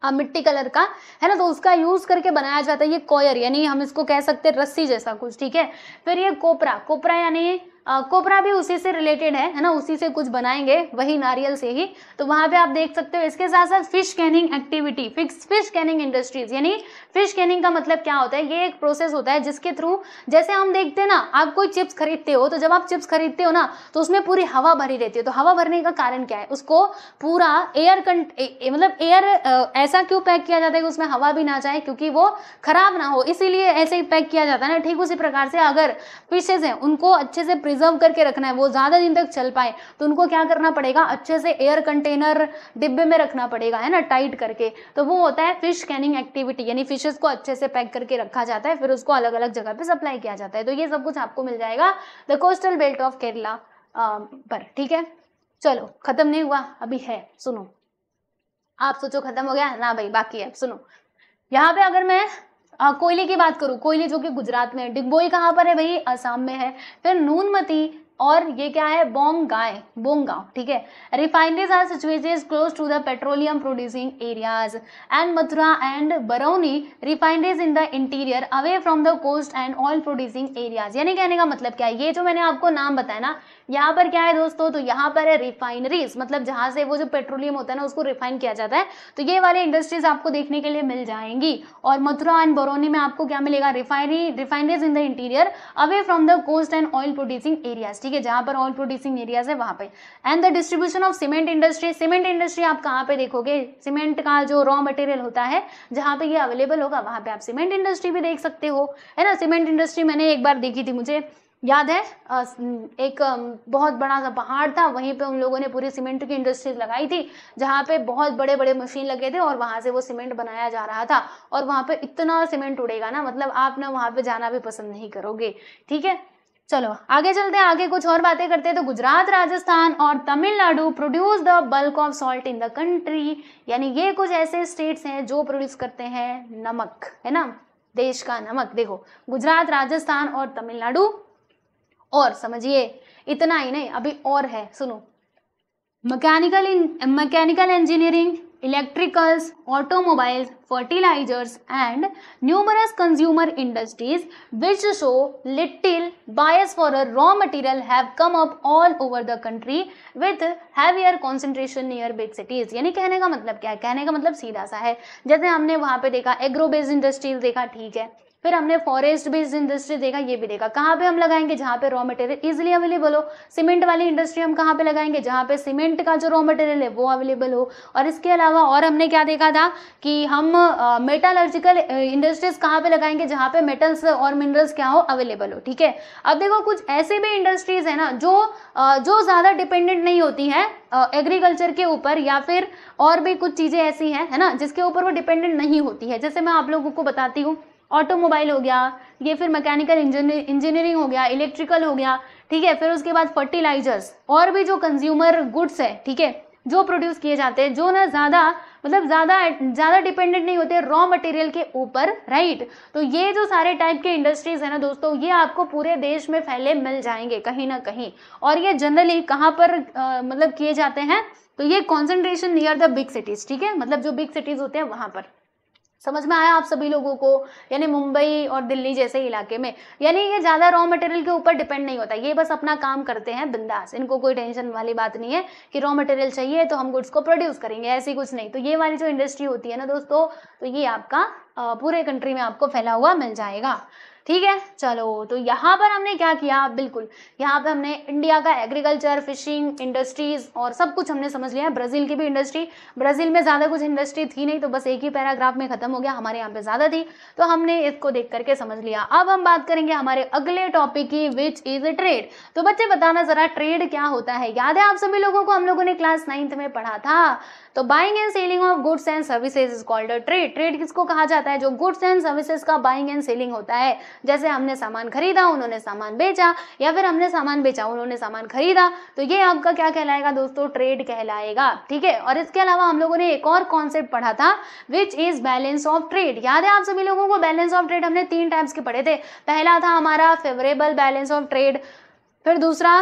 आ, मिट्टी कलर का है ना तो उसका यूज करके बनाया जाता है ये कॉयर यानी हम इसको कह सकते हैं रस्सी जैसा कुछ ठीक है फिर ये कोपरा कोपरा यानी कोबरा भी उसी से रिलेटेड है है ना उसी से कुछ बनाएंगे वही नारियल से ही तो वहां पे आप देख सकते हो इसके साथ साथ fish canning activity fix fish canning industries यानी फिश कैनिंग का मतलब क्या होता है ये एक प्रोसेस होता है जिसके थ्रू जैसे हम देखते हैं ना आप कोई चिप्स खरीदते हो तो जब आप चिप्स खरीदते हो ना तो उसमें पूरी हवा भरी रहती है तो हवा भरने का कारण क्या है उसको पूरा एयर मतलब एयर ऐसा क्यों पैक किया जाता है कि उसमें हवा भी ना जाए क्योंकि वो खराब ना हो इसीलिए ऐसे ही पैक किया जाता है ना ठीक उसी प्रकार से अगर फिशेज हैं उनको अच्छे से प्रिजर्व प्रिजर्व करके रखना है वो ज़्यादा दिन तक चल पाए तो उनको क्या करना पड़ेगा अच्छे से एयर कंटेनर डिब्बे में रखना पड़ेगा है ना टाइट करके तो वो होता है फिश कैनिंग एक्टिविटी यानी फिशेस को अच्छे से पैक करके रखा जाता है फिर उसको अलग अलग जगह पर सप्लाई किया जाता है तो ये सब कुछ आपको मिल जाएगा the coastal belt of Kerala पर ठीक है चलो खत्म नहीं हुआ अभी है सुनो आप सोचो खत्म हो गया ना भाई बाकी है सुनो यहाँ पे अगर मैं कोयले की बात करूँ कोयले जो कि गुजरात में है डिगबोई कहाँ पर है भाई असम में है फिर नूनमती और ये क्या है बोंगाए बोंगांव ठीक है refineries are situated close to the petroleum producing areas and Mathura and Barauni refineries in the interior away from the coast and oil producing areas यानी कहने का मतलब क्या है ये जो मैंने आपको नाम बताया ना यहाँ पर क्या है दोस्तों तो यहाँ पर है रिफाइनरीज मतलब जहां से वो जो पेट्रोलियम होता है ना उसको रिफाइन किया जाता है तो ये वाले इंडस्ट्रीज आपको देखने के लिए मिल जाएंगी और मथुरा एंड बरौनी में आपको क्या मिलेगा refinery refineries in the interior away from the coast and oil producing areas ठीक है जहां पर ऑयल प्रोड्यूसिंग एरियाज है वहां पर and the distribution of cement industry cement industry आप कहाँ पे देखोगे सीमेंट का जो रॉ मटेरियल होता है जहां पर ये अवेलेबल होगा वहाँ पे आप सीमेंट इंडस्ट्री भी देख सकते हो है ना सीमेंट इंडस्ट्री मैंने एक बार देखी थी मुझे याद है एक बहुत बड़ा सा पहाड़ था वहीं पे उन लोगों ने पूरी सीमेंट की इंडस्ट्रीज लगाई थी जहाँ पे बहुत बड़े बड़े मशीन लगे थे और वहाँ से वो सीमेंट बनाया जा रहा था और वहाँ पे इतना सीमेंट उड़ेगा ना मतलब आप ना वहाँ पे जाना भी पसंद नहीं करोगे ठीक है चलो आगे चलते हैं आगे कुछ और बातें करते हैं तो गुजरात राजस्थान और Tamil Nadu produce the bulk of salt in the country यानी ये कुछ ऐसे स्टेट्स हैं जो प्रोड्यूस करते हैं नमक है ना देश का नमक देखो गुजरात राजस्थान और तमिलनाडु और समझिए इतना ही नहीं अभी और है सुनो mechanical in mechanical engineering electricals automobiles fertilisers and numerous consumer industries which show little bias for a raw material have come up all over the country with heavier concentration near big cities यानी कहने का मतलब क्या है कहने का मतलब सीधा सा है जैसे हमने वहाँ पे देखा एग्रो बेस्ड इंडस्ट्रीज देखा ठीक है फिर हमने फॉरेस्ट बेस्ड इंडस्ट्री देखा ये भी देखा कहाँ पे हम लगाएंगे जहाँ पे रॉ मटेरियल इजिली अवेलेबल हो सीमेंट वाली इंडस्ट्री हम कहाँ पे लगाएंगे जहाँ पे सीमेंट का जो रॉ मटेरियल है वो अवेलेबल हो और इसके अलावा और हमने क्या देखा था कि हम मेटालर्जिकल इंडस्ट्रीज कहाँ पे लगाएंगे जहाँ पे मेटल्स और मिनरल्स क्या हो अवेलेबल हो ठीक है अब देखो कुछ ऐसे भी इंडस्ट्रीज है ना जो जो ज़्यादा डिपेंडेंट नहीं होती है एग्रीकल्चर के ऊपर या फिर और भी कुछ चीज़ें ऐसी हैं है ना जिसके ऊपर वो डिपेंडेंट नहीं होती है जैसे मैं आप लोगों को बताती हूँ ऑटोमोबाइल हो गया ये फिर मैकेनिकल इंजीनियरिंग हो गया इलेक्ट्रिकल हो गया ठीक है फिर उसके बाद फर्टिलाइजर्स और भी जो कंज्यूमर गुड्स है ठीक है जो प्रोड्यूस किए जाते हैं जो ना ज़्यादा मतलब ज़्यादा ज़्यादा डिपेंडेंट नहीं होते रॉ मटेरियल के ऊपर राइट तो ये जो सारे टाइप के इंडस्ट्रीज़ है ना दोस्तों ये आपको पूरे देश में फैले मिल जाएंगे कहीं ना कहीं और ये जनरली कहाँ पर आ, मतलब किए जाते हैं तो ये concentration near the big cities ठीक है मतलब जो बिग सिटीज़ होते हैं वहाँ पर समझ में आया आप सभी लोगों को यानी मुंबई और दिल्ली जैसे इलाके में यानी ये ज़्यादा रॉ मटेरियल के ऊपर डिपेंड नहीं होता ये बस अपना काम करते हैं बिंदास इनको कोई टेंशन वाली बात नहीं है कि रॉ मटेरियल चाहिए तो हम गुड्स को प्रोड्यूस करेंगे ऐसी कुछ नहीं तो ये वाली जो इंडस्ट्री होती है ना दोस्तों तो ये आपका पूरे कंट्री में आपको फैला हुआ मिल जाएगा ठीक है चलो तो यहाँ पर हमने क्या किया बिल्कुल यहाँ पे हमने इंडिया का एग्रीकल्चर फिशिंग इंडस्ट्रीज और सब कुछ हमने समझ लिया है ब्राज़ील की भी इंडस्ट्री ब्राज़ील में ज़्यादा कुछ इंडस्ट्री थी नहीं तो बस एक ही पैराग्राफ में ख़त्म हो गया हमारे यहाँ पे ज़्यादा थी तो हमने इसको देख करके समझ लिया अब हम बात करेंगे हमारे अगले टॉपिक की विच इज़ ट्रेड तो बच्चे बताना ज़रा ट्रेड क्या होता है याद है आप सभी लोगों को हम लोगों ने क्लास नाइन्थ में पढ़ा था तो buying and selling of goods and services is called trade trade किसको कहा जाता है जो गुड्स एंड सर्विसेज का बाइंग एंड सेलिंग होता है जैसे हमने सामान खरीदा उन्होंने सामान बेचा या फिर हमने सामान बेचा उन्होंने सामान खरीदा तो ये आपका क्या कहलाएगा दोस्तों ट्रेड कहलाएगा ठीक है और इसके अलावा हम लोगों ने एक और कॉन्सेप्ट पढ़ा था which is balance of trade याद है आप सभी लोगों को बैलेंस ऑफ ट्रेड हमने तीन टाइप्स के पढ़े थे पहला था हमारा फेवरेबल बैलेंस ऑफ ट्रेड फिर दूसरा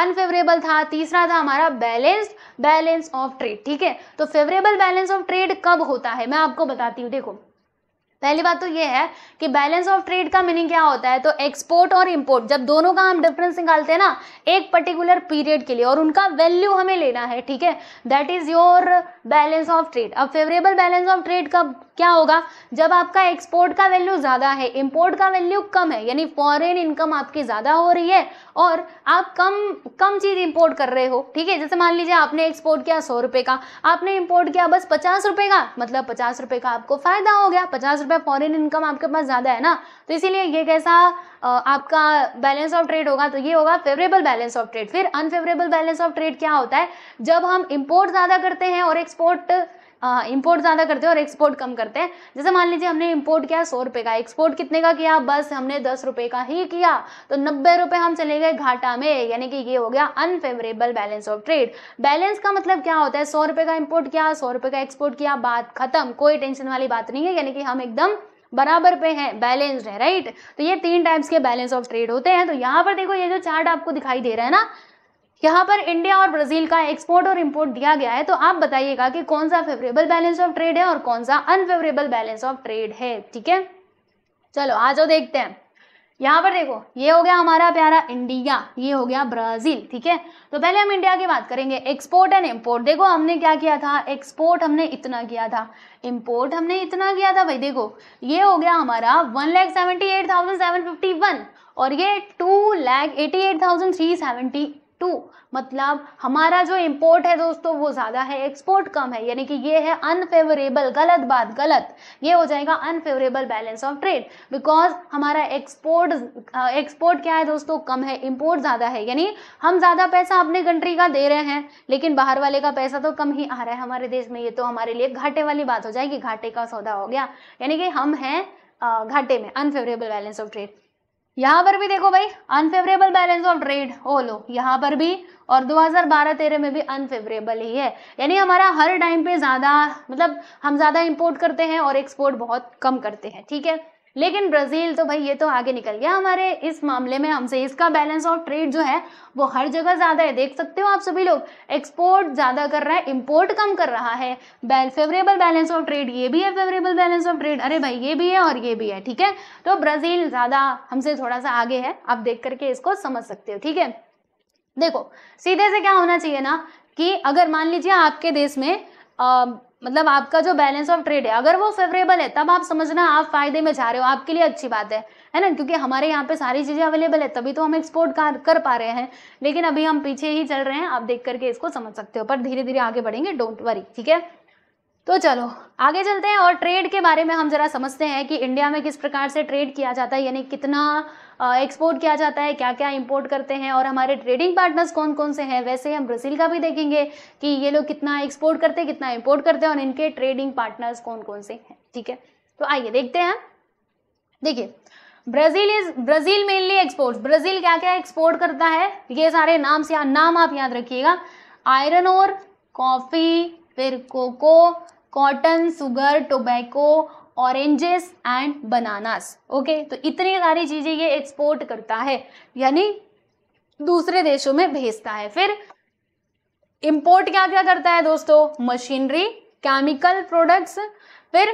अनफेवरेबल था तीसरा था हमारा बैलेंस्ड बैलेंस ऑफ ट्रेड ठीक है तो फेवरेबल बैलेंस ऑफ ट्रेड कब होता है मैं आपको बताती हूँ देखो पहली बात तो ये है कि बैलेंस ऑफ ट्रेड का मीनिंग क्या होता है तो एक्सपोर्ट और इंपोर्ट जब दोनों का हम डिफरेंस निकालते हैं ना एक पर्टिकुलर पीरियड के लिए और उनका वैल्यू हमें लेना है ठीक है that is your balance of trade अब फेवरेबल बैलेंस ऑफ ट्रेड कब क्या होगा जब आपका एक्सपोर्ट का वैल्यू ज़्यादा है इम्पोर्ट का वैल्यू कम है यानी फॉरेन इनकम आपकी ज़्यादा हो रही है और आप कम कम चीज़ इम्पोर्ट कर रहे हो ठीक है जैसे मान लीजिए आपने एक्सपोर्ट किया सौ रुपए का आपने इम्पोर्ट किया बस पचास रुपए का मतलब पचास रुपए का आपको फ़ायदा हो गया पचास रुपए फॉरन इनकम आपके पास ज़्यादा है ना तो इसीलिए ये कैसा आपका बैलेंस ऑफ ट्रेड होगा तो ये होगा फेवरेबल बैलेंस ऑफ ट्रेड फिर अनफेवरेबल बैलेंस ऑफ ट्रेड क्या होता है जब हम इम्पोर्ट ज़्यादा करते हैं और एक्सपोर्ट इंपोर्ट ज़्यादा करते हैं और एक्सपोर्ट कम करते हैं जैसे मान लीजिए हमने इंपोर्ट किया सौ रुपये का एक्सपोर्ट कितने का किया बस हमने दस रुपये का ही किया तो नब्बे रुपये हम चले गए घाटा में यानी कि ये हो गया unfavourable balance of trade balance का मतलब क्या होता है सौ रुपये का इम्पोर्ट किया सौ रुपये का एक्सपोर्ट किया बात खत्म कोई टेंशन वाली बात नहीं है यानी कि हम एकदम बराबर पे है बैलेंस्ड है राइट तो ये तीन टाइप्स के बैलेंस ऑफ ट्रेड होते हैं तो यहाँ पर देखो ये जो चार्ट आपको दिखाई दे रहा है ना यहाँ पर इंडिया और ब्राजील का एक्सपोर्ट और इम्पोर्ट दिया गया है तो आप बताइएगा कि कौन सा फेवरेबल बैलेंस ऑफ ट्रेड है और कौन सा अनफेवरेबल बैलेंस ऑफ ट्रेड है ठीक है चलो आ जाओ देखते हैं यहाँ पर देखो ये हो गया हमारा प्यारा इंडिया ये हो गया ब्राजील ठीक है तो पहले हम इंडिया की बात करेंगे एक्सपोर्ट एंड इम्पोर्ट देखो हमने क्या किया था एक्सपोर्ट हमने इतना किया था इम्पोर्ट हमने इतना किया था भाई देखो ये हो गया हमारा one lakh seventy eight thousand seven fifty one और ये two lakh eighty eight thousand three seventy two मतलब हमारा जो इम्पोर्ट है दोस्तों वो ज़्यादा है एक्सपोर्ट कम है यानी कि ये है अनफेवरेबल गलत बात गलत ये हो जाएगा unfavourable balance of trade because हमारा एक्सपोर्ट एक्सपोर्ट क्या है दोस्तों कम है इम्पोर्ट ज़्यादा है यानी हम ज़्यादा पैसा अपने कंट्री का दे रहे हैं लेकिन बाहर वाले का पैसा तो कम ही आ रहा है हमारे देश में ये तो हमारे लिए घाटे वाली बात हो जाएगी घाटे का सौदा हो गया यानी कि हम हैं घाटे में अनफेवरेबल बैलेंस ऑफ ट्रेड यहाँ पर भी देखो भाई अनफेवरेबल बैलेंस ऑफ ट्रेड ओ लो यहाँ पर भी और 2012-13 में भी अनफेवरेबल ही है यानी हमारा हर टाइम पे ज़्यादा मतलब हम ज़्यादा इंपोर्ट करते हैं और एक्सपोर्ट बहुत कम करते हैं ठीक है लेकिन ब्राज़ील तो भाई ये तो आगे निकल गया हमारे इस मामले में हमसे इसका बैलेंस ऑफ ट्रेड जो है वो हर जगह ज़्यादा है देख सकते हो आप सभी लोग एक्सपोर्ट ज़्यादा कर रहा है इम्पोर्ट कम कर रहा है बैल फेवरेबल बैलेंस ऑफ ट्रेड ये भी है फेवरेबल बैलेंस ऑफ ट्रेड अरे भाई ये भी है और ये भी है ठीक है तो ब्राज़ील ज़्यादा हमसे थोड़ा सा आगे है आप देख करके इसको समझ सकते हो ठीक है देखो सीधे से क्या होना चाहिए ना कि अगर मान लीजिए आपके देश में आ, मतलब आपका जो बैलेंस ऑफ ट्रेड है अगर वो फेवरेबल है तब आप समझना आप फायदे में जा रहे हो आपके लिए अच्छी बात है है ना क्योंकि हमारे यहाँ पे सारी चीज़ें अवेलेबल है तभी तो हम एक्सपोर्ट कर कर पा रहे हैं लेकिन अभी हम पीछे ही चल रहे हैं आप देख करके इसको समझ सकते हो पर धीरे धीरे आगे बढ़ेंगे डोंट वरी ठीक है तो चलो आगे चलते हैं और ट्रेड के बारे में हम जरा समझते हैं कि इंडिया में किस प्रकार से ट्रेड किया जाता है यानी कितना एक्सपोर्ट किया जाता है क्या क्या इम्पोर्ट करते हैं और हमारे ट्रेडिंग पार्टनर्स कौन कौन से हैं वैसे हम ब्राज़ील का भी देखेंगे कि ये लोग कितना एक्सपोर्ट करते हैं कितना इम्पोर्ट करते हैं और इनके ट्रेडिंग पार्टनर्स कौन कौन से हैं ठीक है तो आइए देखते हैं देखिए Brazil is Brazil mainly export Brazil क्या क्या एक्सपोर्ट करता है ये सारे नाम से नाम आप याद रखिएगा आयरन और कॉफ़ी फिर cocoa cotton sugar tobacco oranges and bananas okay तो इतनी सारी चीज़ें ये एक्सपोर्ट करता है यानी दूसरे देशों में भेजता है फिर इंपोर्ट क्या क्या करता है दोस्तों मशीनरी केमिकल प्रोडक्ट्स फिर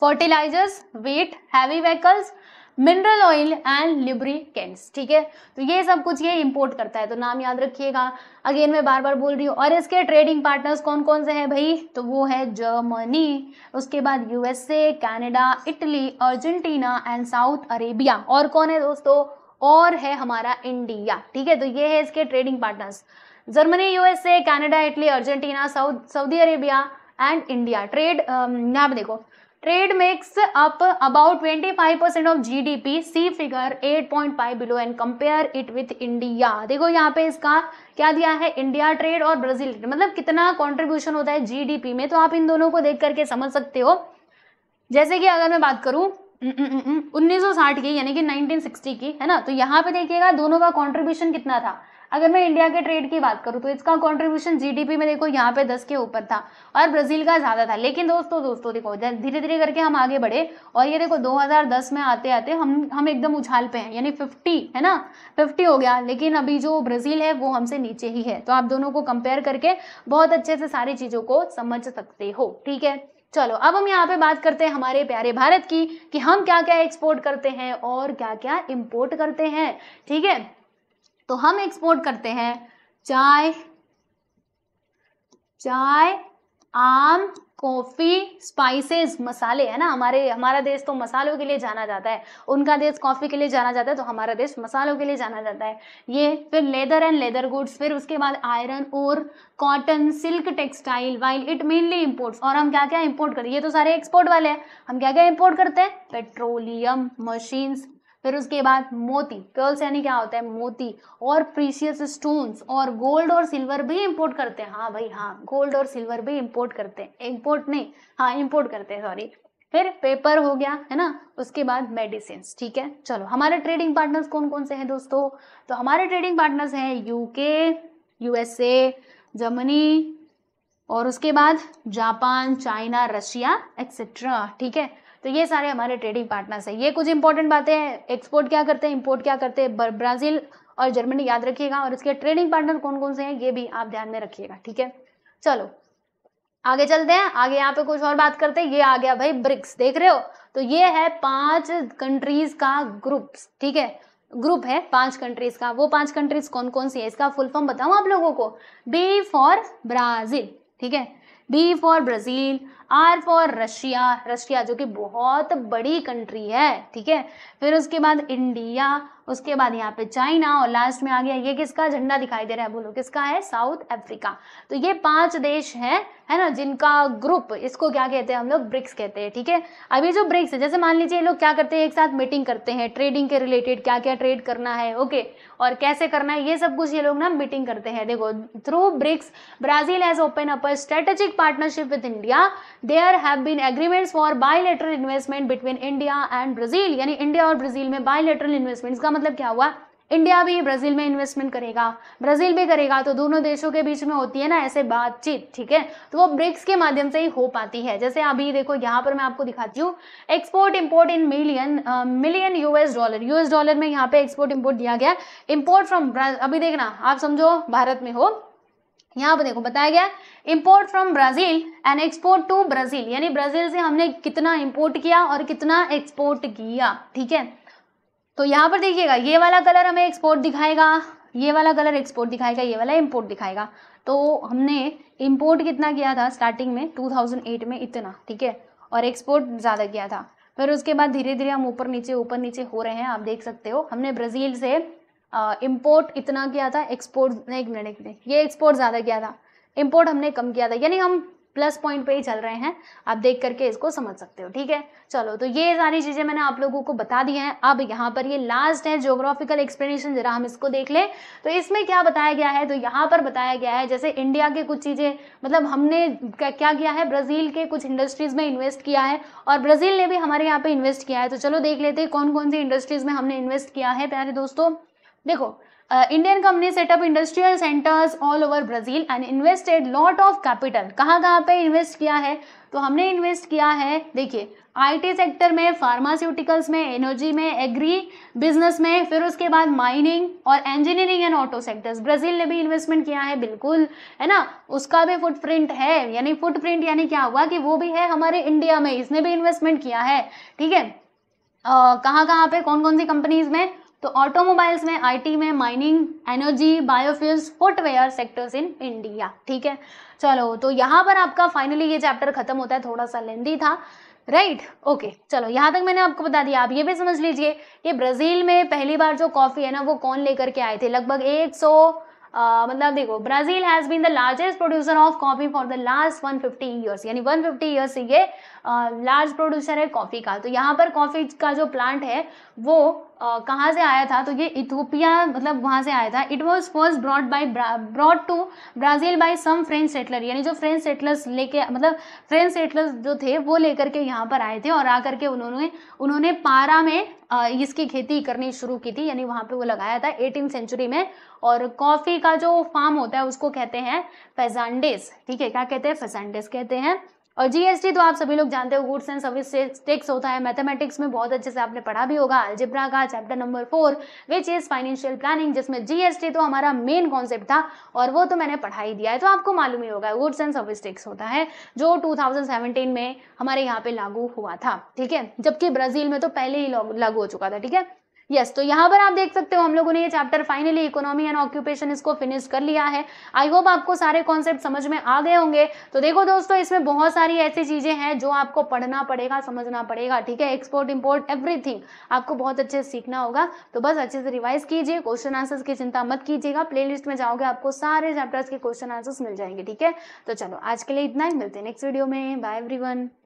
fertilisers wet heavy vehicles mineral oil and lubricants ठीक है तो ये सब कुछ ये इंपोर्ट करता है तो नाम याद रखिएगा अगेन मैं बार बार बोल रही हूँ और इसके ट्रेडिंग पार्टनर्स कौन कौन से हैं भाई तो वो है जर्मनी उसके बाद USA Canada Italy Argentina and South Arabia और कौन है दोस्तों और है हमारा इंडिया ठीक है तो ये है इसके trading partners Germany USA Canada Italy Argentina South Saudi Arabia and India trade यहाँ पे देखो trade makes up about 25% of GDP. See figure 8.5 below and compare it with India देखो यहाँ पे इसका क्या दिया है इंडिया ट्रेड और ब्राजील ट्रेड मतलब कितना कंट्रीब्यूशन होता है जीडीपी में तो आप इन दोनों को देख करके समझ सकते हो जैसे कि अगर मैं बात करूँ साठ की यानी कि 1960 की है ना तो यहाँ पे देखिएगा दोनों का कॉन्ट्रीब्यूशन कितना था अगर मैं इंडिया के ट्रेड की बात करूँ तो इसका कॉन्ट्रीब्यूशन जीडीपी में देखो यहाँ पे दस के ऊपर था और ब्राजील का ज़्यादा था लेकिन दोस्तों दोस्तों देखो धीरे धीरे करके हम आगे बढ़े और ये देखो 2010 में आते आते हम हम एकदम उछाल पे हैं यानी 50 है ना 50 हो गया लेकिन अभी जो ब्राज़ील है वो हमसे नीचे ही है तो आप दोनों को कंपेयर करके बहुत अच्छे से सारी चीज़ों को समझ सकते हो ठीक है चलो अब हम यहाँ पे बात करते हैं हमारे प्यारे भारत की कि हम क्या क्या एक्सपोर्ट करते हैं और क्या क्या इम्पोर्ट करते हैं ठीक है तो हम एक्सपोर्ट करते हैं चाय चाय आम कॉफी स्पाइसेस मसाले है ना हमारे हमारा देश तो मसालों के लिए जाना जाता है उनका देश कॉफी के लिए जाना जाता है तो हमारा देश मसालों के लिए जाना जाता है ये फिर लेदर एंड लेदर गुड्स फिर उसके बाद आयरन और cotton silk textile while it mainly imports और हम क्या क्या इम्पोर्ट करते हैं ये तो सारे एक्सपोर्ट वाले हैं हम क्या क्या इम्पोर्ट करते हैं पेट्रोलियम मशीन्स फिर उसके बाद मोती पर्ल्स यानी क्या होता है मोती और प्रीशियस स्टोन्स और गोल्ड और सिल्वर भी इम्पोर्ट करते हैं हाँ भाई हाँ गोल्ड और सिल्वर भी इम्पोर्ट करते हैं इम्पोर्ट नहीं हाँ इम्पोर्ट करते हैं सॉरी फिर पेपर हो गया है ना उसके बाद मेडिसिन ठीक है चलो हमारे ट्रेडिंग पार्टनर्स कौन कौन से हैं दोस्तों तो हमारे ट्रेडिंग पार्टनर्स हैं यूके यूएसए जर्मनी और उसके बाद जापान चाइना रशिया एक्सेट्रा ठीक है तो ये सारे हमारे ट्रेडिंग पार्टनर्स हैं ये कुछ इंपॉर्टेंट बातें हैं एक्सपोर्ट क्या करते हैं इम्पोर्ट क्या करते हैं ब्राज़ील और जर्मनी याद रखिएगा और इसके ट्रेडिंग पार्टनर कौन कौन से हैं ये भी आप ध्यान में रखिएगा ठीक है चलो आगे चलते हैं आगे यहाँ पे कुछ और बात करते हैं ये आ गया भाई ब्रिक्स देख रहे हो तो ये है पांच कंट्रीज का ग्रुप ठीक है ग्रुप है पांच कंट्रीज का वो पांच कंट्रीज कौन कौन सी है इसका फुल फॉर्म बताऊं आप लोगों को बी फॉर ब्राजील ठीक है B for Brazil R for Russia Russia जो कि बहुत बड़ी कंट्री है ठीक है फिर उसके बाद इंडिया उसके बाद यहाँ पे चाइना और लास्ट में आ गया ये किसका झंडा दिखाई दे रहा है बोलो किसका है साउथ अफ्रीका तो ये पांच देश हैं है ना जिनका ग्रुप इसको क्या कहते हैं हम लोग ब्रिक्स कहते हैं ठीक है थीके? अभी जो ब्रिक्स है जैसे मान लीजिए ये लोग क्या करते हैं एक साथ मीटिंग करते हैं ट्रेडिंग के रिलेटेड क्या क्या ट्रेड करना है ओके और कैसे करना है ये सब कुछ ये लोग ना मीटिंग करते हैं देखो through BRICS Brazil has open up strategic partnership with India there have been agreements for bilateral investment between India and Brazil यानी इंडिया और ब्राजील में बायलेटरल इन्वेस्टमेंट्स का मतलब क्या हुआ इंडिया भी ब्राज़ील में इन्वेस्टमेंट करेगा ब्राज़ील भी करेगा तो दोनों देशों के बीच में होती है ना ऐसे बातचीत ठीक है तो वो ब्रिक्स के माध्यम से ही हो पाती है जैसे अभी देखो यहाँ पर मैं आपको दिखाती हूँ export import in million million US dollar US dollar में यहाँ पे एक्सपोर्ट इम्पोर्ट दिया गया इम्पोर्ट फ्रॉम अभी देखना आप समझो भारत में हो यहाँ पर देखो बताया गया import from Brazil and export to Brazil यानी ब्राजील से हमने कितना इम्पोर्ट किया और कितना एक्सपोर्ट किया ठीक है तो यहाँ पर देखिएगा ये वाला कलर हमें एक्सपोर्ट दिखाएगा ये वाला कलर एक्सपोर्ट दिखाएगा ये वाला इम्पोर्ट दिखाएगा तो हमने इम्पोर्ट कितना किया था स्टार्टिंग में 2008 में इतना ठीक है और एक्सपोर्ट ज़्यादा किया था फिर उसके बाद धीरे धीरे हम ऊपर नीचे ऊपर नीचे हो रहे हैं आप देख सकते हो हमने ब्राज़ील से इम्पोर्ट इतना किया था एक्सपोर्ट एक मिनट एक मिनट ये एक्सपोर्ट ज़्यादा किया था इम्पोर्ट हमने कम किया था यानी हम प्लस पॉइंट पे ही चल रहे हैं आप देख करके इसको समझ सकते हो ठीक है चलो तो ये सारी चीज़ें मैंने आप लोगों को बता दी हैं अब यहाँ पर ये लास्ट है ज्योग्राफिकल एक्सप्लेनेशन जरा हम इसको देख लें तो इसमें क्या बताया गया है तो यहाँ पर बताया गया है जैसे इंडिया के कुछ चीज़ें मतलब हमने क्या, क्या किया है ब्राज़ील के कुछ इंडस्ट्रीज़ में इन्वेस्ट किया है और ब्राज़ील ने भी हमारे यहाँ पर इन्वेस्ट किया है तो चलो देख लेते हैं कौन कौन सी इंडस्ट्रीज़ में हमने इन्वेस्ट किया है प्यारे दोस्तों देखो Indian company setup industrial centres all over Brazil and invested lot of capital कहाँ कहाँ पे इन्वेस्ट किया है तो हमने इन्वेस्ट किया है देखिए आईटी सेक्टर में फार्मास्यूटिकल्स में एनर्जी में एग्री बिजनेस में फिर उसके बाद माइनिंग और engineering and auto sectors Brazil ने भी इन्वेस्टमेंट किया है बिल्कुल है ना उसका भी फुटप्रिंट है यानी फुटप्रिंट यानी क्या हुआ कि वो भी है हमारे इंडिया में इसने भी इन्वेस्टमेंट किया है ठीक है कहाँ कहाँ पे कौन कौन सी कंपनीज में तो ऑटोमोबाइल्स में आईटी में mining energy biofuels footwear sectors in India ठीक है चलो तो यहाँ पर आपका फाइनली ये चैप्टर खत्म होता है थोड़ा सा लेंदी था राइट right? Okay okay. चलो यहाँ तक मैंने आपको बता दिया आप ये भी समझ लीजिए कि ब्राज़ील में पहली बार जो कॉफ़ी है ना वो कौन लेकर के आए थे लगभग एक सौ Uh, मतलब देखो Brazil has been the largest producer of coffee for the last 150 fifty years यानी 150 फिफ्टी ईयर्स ये लार्ज प्रोड्यूसर है कॉफ़ी का तो यहाँ पर कॉफ़ी का जो प्लांट है वो कहाँ से आया था तो ये इथोपिया मतलब वहाँ से आया था it was first brought by brought to Brazil by some French settler यानी जो फ्रेंच सेटलर्स लेके मतलब फ्रेंच सेटलर्स जो थे वो लेकर के यहाँ पर आए थे और आकर के उन्होंने उन्होंने पारा में इसकी खेती करनी शुरू की थी यानी वहाँ पे वो लगाया था एटीन सेंचुरी में और कॉफ़ी का जो फार्म होता है उसको कहते हैं फेजांडेस ठीक है क्या कहते हैं फेजांडेस कहते हैं और जीएसटी तो आप सभी लोग जानते हो गुड्स एंड सर्विस टैक्स होता है मैथमेटिक्स में बहुत अच्छे से आपने पढ़ा भी होगा अलजिब्रा का chapter number four which is financial planning जिसमें जीएसटी तो हमारा मेन कॉन्सेप्ट था और वो तो मैंने पढ़ा ही दिया है तो आपको मालूम ही होगा गुड्स एंड सर्विस टैक्स होता है जो टू में हमारे यहाँ पे लागू हुआ था ठीक है जबकि ब्राज़ील में तो पहले ही लागू हो चुका था ठीक है यस yes, तो यहाँ पर आप देख सकते हो हम लोगों ने ये chapter finally economy and occupation इसको फिनिश कर लिया है आई होप आपको सारे कॉन्सेप्ट समझ में आ गए होंगे तो देखो दोस्तों इसमें बहुत सारी ऐसी चीज़ें हैं जो आपको पढ़ना पड़ेगा समझना पड़ेगा ठीक है एक्सपोर्ट इम्पोर्ट एवरीथिंग आपको बहुत अच्छे से सीखना होगा तो बस अच्छे से रिवाइज कीजिए क्वेश्चन आंसर्स की चिंता मत कीजिएगा प्ले में जाओगे आपको सारे चैप्टर्स के क्वेश्चन आंसर्स मिल जाएंगे ठीक है तो चलो आज के लिए इतना ही मिलते हैं नेक्स्ट वीडियो में बाय एवरी